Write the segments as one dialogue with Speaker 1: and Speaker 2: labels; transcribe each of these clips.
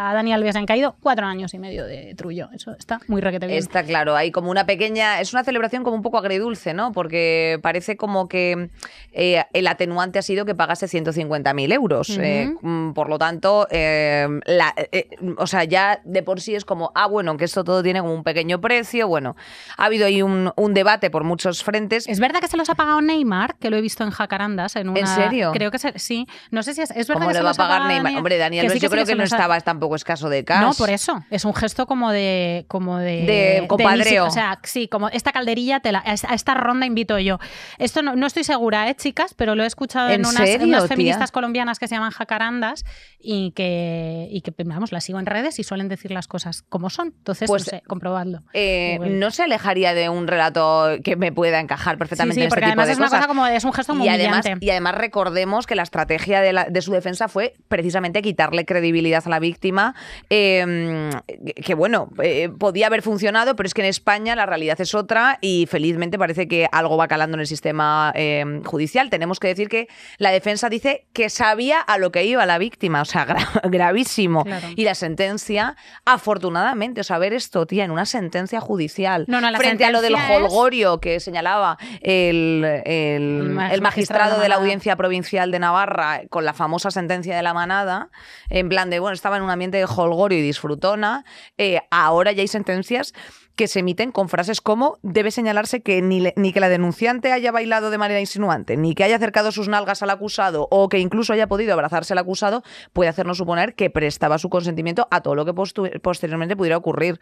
Speaker 1: A Daniel Alves han caído cuatro años y medio de trullo. Eso está muy requete Está
Speaker 2: claro, hay como una pequeña. Es una celebración como un poco agridulce, ¿no? Porque parece como que eh, el atenuante ha sido que pagase 150.000 euros. Eh, mm, por lo tanto, eh, o sea, ya de por sí es como, ah, bueno, que esto todo tiene como un pequeño precio. Bueno, ha habido ahí un, debate por muchos frentes. ¿Es verdad que se los ha pagado Neymar? Que lo he visto en Jacarandas. ¿En, serio? Creo
Speaker 1: que sí. No sé si es, verdad que se los a pagar Neymar? Hombre, Daniel, yo creo que, no estabas tampoco poco caso de cash. No, por eso. Es un gesto como de. Como de, compadreo. o sea, sí, como esta calderilla, te la, a esta ronda invito yo. Esto no, estoy segura, ¿eh, chicas? Pero lo he escuchado en, unas, feministas colombianas que se llaman jacarandas y que, y que, vamos, las sigo en redes y suelen decir las cosas como son. Entonces, pues, no comprobadlo. Eh, no se alejaría
Speaker 2: de un relato que me pueda encajar perfectamente sí, porque este además es una cosa como
Speaker 1: es un gesto muy y además, y
Speaker 2: además recordemos que la estrategia de su defensa fue precisamente quitarle credibilidad a la víctima Em, que, bueno, eh, podía haber funcionado, pero es que en España la realidad es otra y felizmente parece que algo va calando en el sistema em, judicial. Tenemos que decir que la defensa dice que sabía a lo que iba la víctima, o sea, gravísimo. Y la sentencia, afortunadamente, o sea, ver esto, tía, en una sentencia judicial, frente a lo del holgorio que señalaba el, magistrado el, magistrado de la Audiencia Provincial de Navarra con la famosa sentencia de la manada, en plan de, bueno, estaba en una de holgorio y disfrutona, eh, ahora ya hay sentencias que se emiten con frases como debe señalarse que ni, que la denunciante haya bailado de manera insinuante, ni que haya acercado sus nalgas al acusado o que incluso haya podido abrazarse al acusado, puede hacernos suponer que prestaba su consentimiento a todo lo que posteriormente pudiera ocurrir.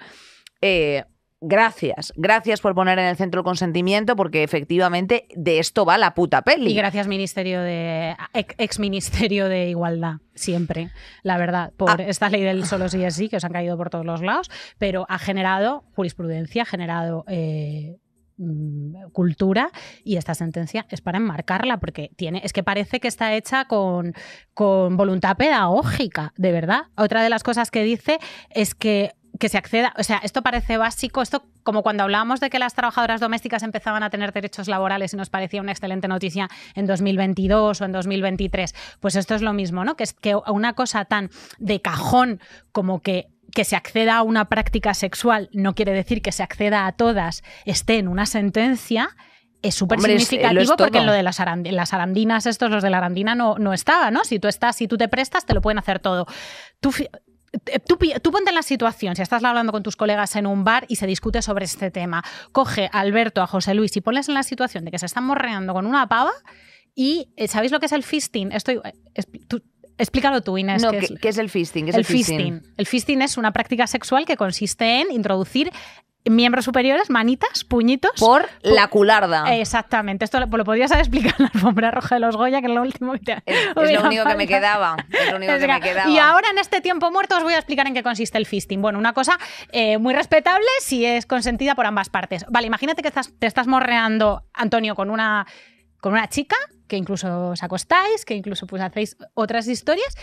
Speaker 2: Eh, Gracias, gracias por poner en el centro el consentimiento, porque efectivamente de esto va la puta peli. Y gracias,
Speaker 1: Ministerio de. ex Ministerio de Igualdad, siempre, la verdad, por ah. esta ley del solo sí es sí, que os han caído por todos los lados, pero ha generado jurisprudencia, ha generado eh, mm, cultura y esta sentencia es para enmarcarla porque tiene es que parece que está hecha con, con voluntad pedagógica de verdad otra de las cosas que dice es que que se acceda, o sea, esto parece básico, esto como cuando hablábamos de que las trabajadoras domésticas empezaban a tener derechos laborales y nos parecía una excelente noticia en 2022 o en 2023, pues esto es lo mismo, ¿no? Que es que una cosa tan de cajón como que que se acceda a una práctica sexual no quiere decir que se acceda a todas, esté en una sentencia, es súper eh, significativo porque en lo de las, las, arandinas, estos, los de la arandina, no, no estaba, ¿no? Si tú estás, si tú te prestas, te lo pueden hacer todo. Tú, eh, tú, ponte en la situación, si estás hablando con tus colegas en un bar y se discute sobre este tema, coge a Alberto, a José Luis y pones en la situación de que se están morreando con una pava y eh, ¿sabéis lo que es el fisting? Estoy, eh, Explícalo tú, Inés.
Speaker 2: ¿qué, es, el fisting?
Speaker 1: el, fisting? El fisting es una práctica sexual que consiste en introducir miembros superiores, manitas, puñitos. Por la cularda. Exactamente. Esto lo, pues lo podías haber explicado en la alfombra roja de los Goya, que es lo último que único que me quedaba. Es lo único que me quedaba. Y ahora, en este tiempo muerto, os voy a explicar en qué consiste el fisting. Bueno, una cosa eh, muy respetable si es consentida por ambas partes. Vale, imagínate que estás, te estás morreando, Antonio, con una, con una chica, que incluso os acostáis, que incluso pues hacéis otras historias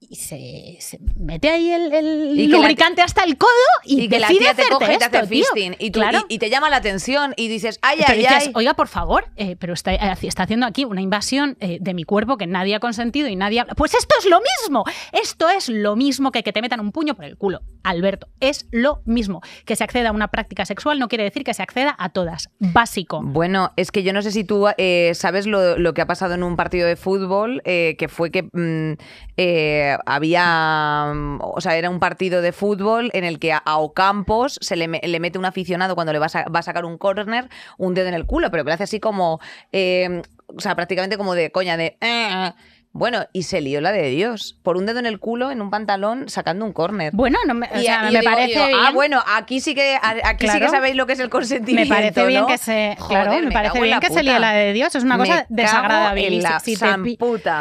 Speaker 1: y se, mete ahí el, el lubricante hasta el codo y, y que la tía te coge y te hace fisting y, te llama la atención y dices ay ay dices, ay oiga por favor eh, pero está, eh, está, haciendo aquí una invasión eh, de mi cuerpo que nadie ha consentido y nadie pues esto es lo mismo esto es lo mismo que que te metan un puño por el culo Alberto es lo mismo que se acceda a una práctica sexual no quiere decir que se acceda a todas básico
Speaker 2: bueno es que yo no sé si tú sabes lo, que ha pasado en un partido de fútbol que fue que mm, había, mm, o sea, era un partido de fútbol en el que a, Ocampos se le, mete un aficionado cuando le va a, sacar un córner un dedo en el culo, pero que lo hace así como, eh, o sea, prácticamente como de coña de... Ah, ah, bueno, y se lió la de Dios. Por un dedo en el culo, en un pantalón, sacando un córner. Bueno, no me, o sea, me parece Ah, bueno, aquí sí que, aquí sí que sabéis lo que es el consentimiento. Me parece bien que se. Joder, claro, me, parece bien que se lió la de Dios. Es una cosa desagradable. si, te,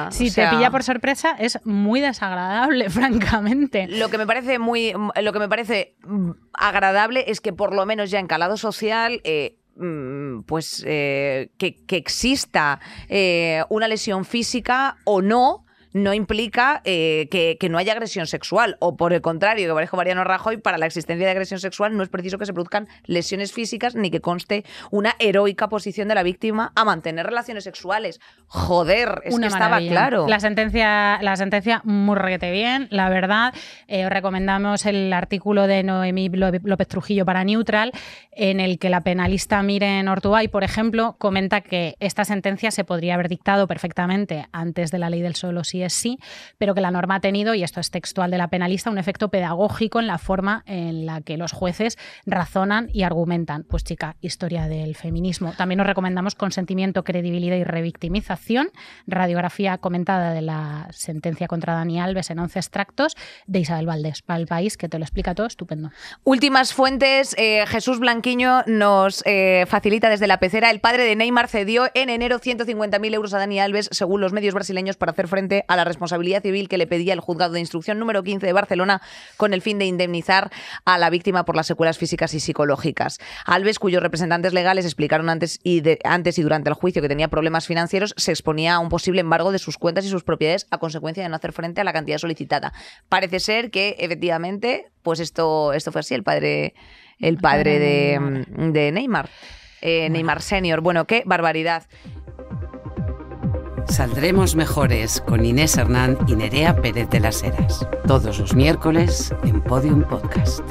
Speaker 1: si te pilla por sorpresa, es muy desagradable, francamente.
Speaker 2: Lo que me parece muy. Lo que me parece mm, agradable es que por lo menos ya en calado social. Eh, Mm, pues eh, que, que, exista eh, una lesión física o no no implica eh, que, no haya agresión sexual. O por el contrario, que parezco Mariano Rajoy, para la existencia de agresión sexual no es preciso que se produzcan lesiones físicas ni que conste una heroica posición de la víctima a mantener relaciones sexuales.
Speaker 1: Joder, es estaba claro. La sentencia, la sentencia muy bien, la verdad. Eh, os recomendamos el artículo de Noemí López Trujillo para Neutral, en el que la penalista Miren Ortuay, por ejemplo, comenta que esta sentencia se podría haber dictado perfectamente antes de la ley del solo 7 sí, pero que la norma ha tenido, y esto es textual de la penalista, un efecto pedagógico en la forma en la que los jueces razonan y argumentan. Pues chica, historia del feminismo. También nos recomendamos consentimiento, credibilidad y revictimización, radiografía comentada de la sentencia contra Dani Alves en 11 extractos de Isabel Valdés para el país, que te lo explica todo estupendo. Últimas fuentes, eh, Jesús Blanquiño
Speaker 2: nos eh, facilita desde la pecera, el padre de Neymar cedió en enero 150.000 euros a Dani Alves, según los medios brasileños, para hacer frente a la responsabilidad civil que le pedía el juzgado de instrucción número 15 de Barcelona con el fin de indemnizar a la víctima por las secuelas físicas y psicológicas. Alves, cuyos representantes legales explicaron antes y, durante el juicio que tenía problemas financieros, se exponía a un posible embargo de sus cuentas y sus propiedades a consecuencia de no hacer frente a la cantidad solicitada. Parece ser que efectivamente, pues esto, esto fue así, el padre, el padre de, Neymar. Eh, Neymar Senior. Bueno, qué barbaridad.
Speaker 1: Saldremos Mejores con Inés Hernán y Nerea Pérez de las Heras. Todos los miércoles en Podium Podcast.